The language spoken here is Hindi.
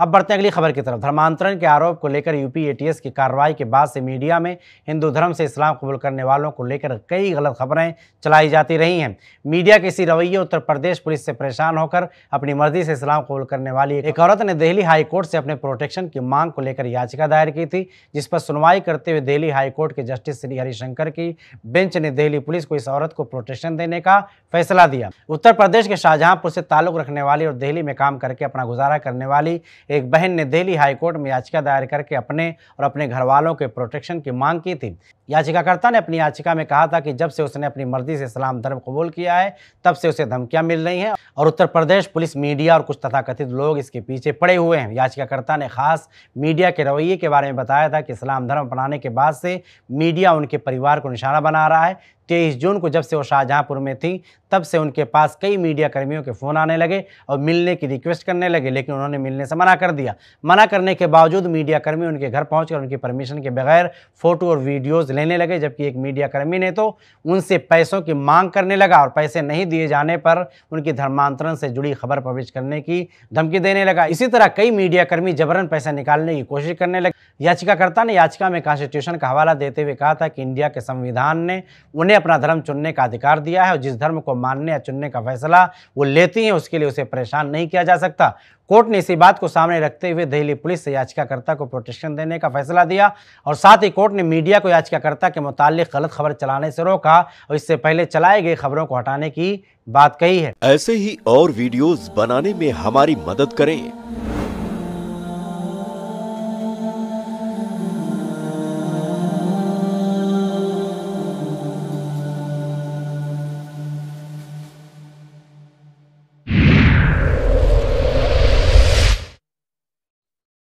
अब बढ़ते हैं अगली खबर की तरफ धर्मांतरण के आरोप को लेकर यूपी एटीएस की कार्रवाई के बाद से मीडिया में हिंदू धर्म से इस्लाम कबूल करने वालों को लेकर कई गलत खबरें चलाई जाती रही हैं मीडिया के इसी रवैये उत्तर प्रदेश पुलिस से परेशान होकर अपनी मर्जी से इस्लाम कबूल करने वाली एक औरत ने दिल्ली हाईकोर्ट से अपने प्रोटेक्शन की मांग को लेकर याचिका दायर की थी जिस पर सुनवाई करते हुए दिल्ली हाईकोर्ट के जस्टिस श्री हरिशंकर की बेंच ने दिल्ली पुलिस को इस औरत को प्रोटेक्शन देने का फैसला दिया उत्तर प्रदेश के शाहजहांपुर से ताल्लुक रखने वाली और दिल्ली में काम करके अपना गुजारा करने वाली एक बहन ने दिल्ली हाईकोर्ट में याचिका दायर करके अपने और अपने घर वालों के प्रोटेक्शन की मांग की थी याचिकाकर्ता ने अपनी याचिका में कहा था कि जब से उसने अपनी मर्जी से इस्लाम धर्म कबूल किया है तब से उसे धमकियां मिल रही हैं और उत्तर प्रदेश पुलिस मीडिया और कुछ तथाकथित लोग इसके पीछे पड़े हुए हैं याचिकाकर्ता ने खास मीडिया के रवैये के बारे में बताया था कि इस्लाम धर्म अपनाने के बाद से मीडिया उनके परिवार को निशाना बना रहा है तेईस जून को जब से वो शाहजहाँपुर में थी तब से उनके पास कई मीडिया कर्मियों के फ़ोन आने लगे और मिलने की रिक्वेस्ट करने लगे लेकिन उन्होंने मिलने से मना कर दिया मना करने के बावजूद मीडिया कर्मी उनके घर पहुंचकर उनकी परमिशन के बगैर फ़ोटो और वीडियोज़ लेने लगे जबकि एक मीडिया कर्मी ने तो उनसे पैसों की मांग करने लगा और पैसे नहीं दिए जाने पर उनकी धर्मांतरण से जुड़ी खबर पब्लिश करने की धमकी देने लगा इसी तरह कई मीडियाकर्मी जबरन पैसा निकालने की कोशिश करने लगे याचिकाकर्ता ने याचिका में कॉन्स्टिट्यूशन का हवाला देते हुए कहा था कि इंडिया के संविधान ने उन्हें अपना धर्म चुनने का अधिकार दिया है और जिस धर्म को मानने या चुनने का फैसला वो लेती हैं उसके लिए उसे परेशान नहीं किया जा सकता कोर्ट ने इसी बात को सामने रखते हुए दिल्ली पुलिस से याचिकाकर्ता को प्रोटेक्शन देने का फैसला दिया और साथ ही कोर्ट ने मीडिया को याचिकाकर्ता के मुतालिक गलत खबर चलाने से रोका और इससे पहले चलाई गई खबरों को हटाने की बात कही है ऐसे ही और वीडियोस बनाने में हमारी मदद करें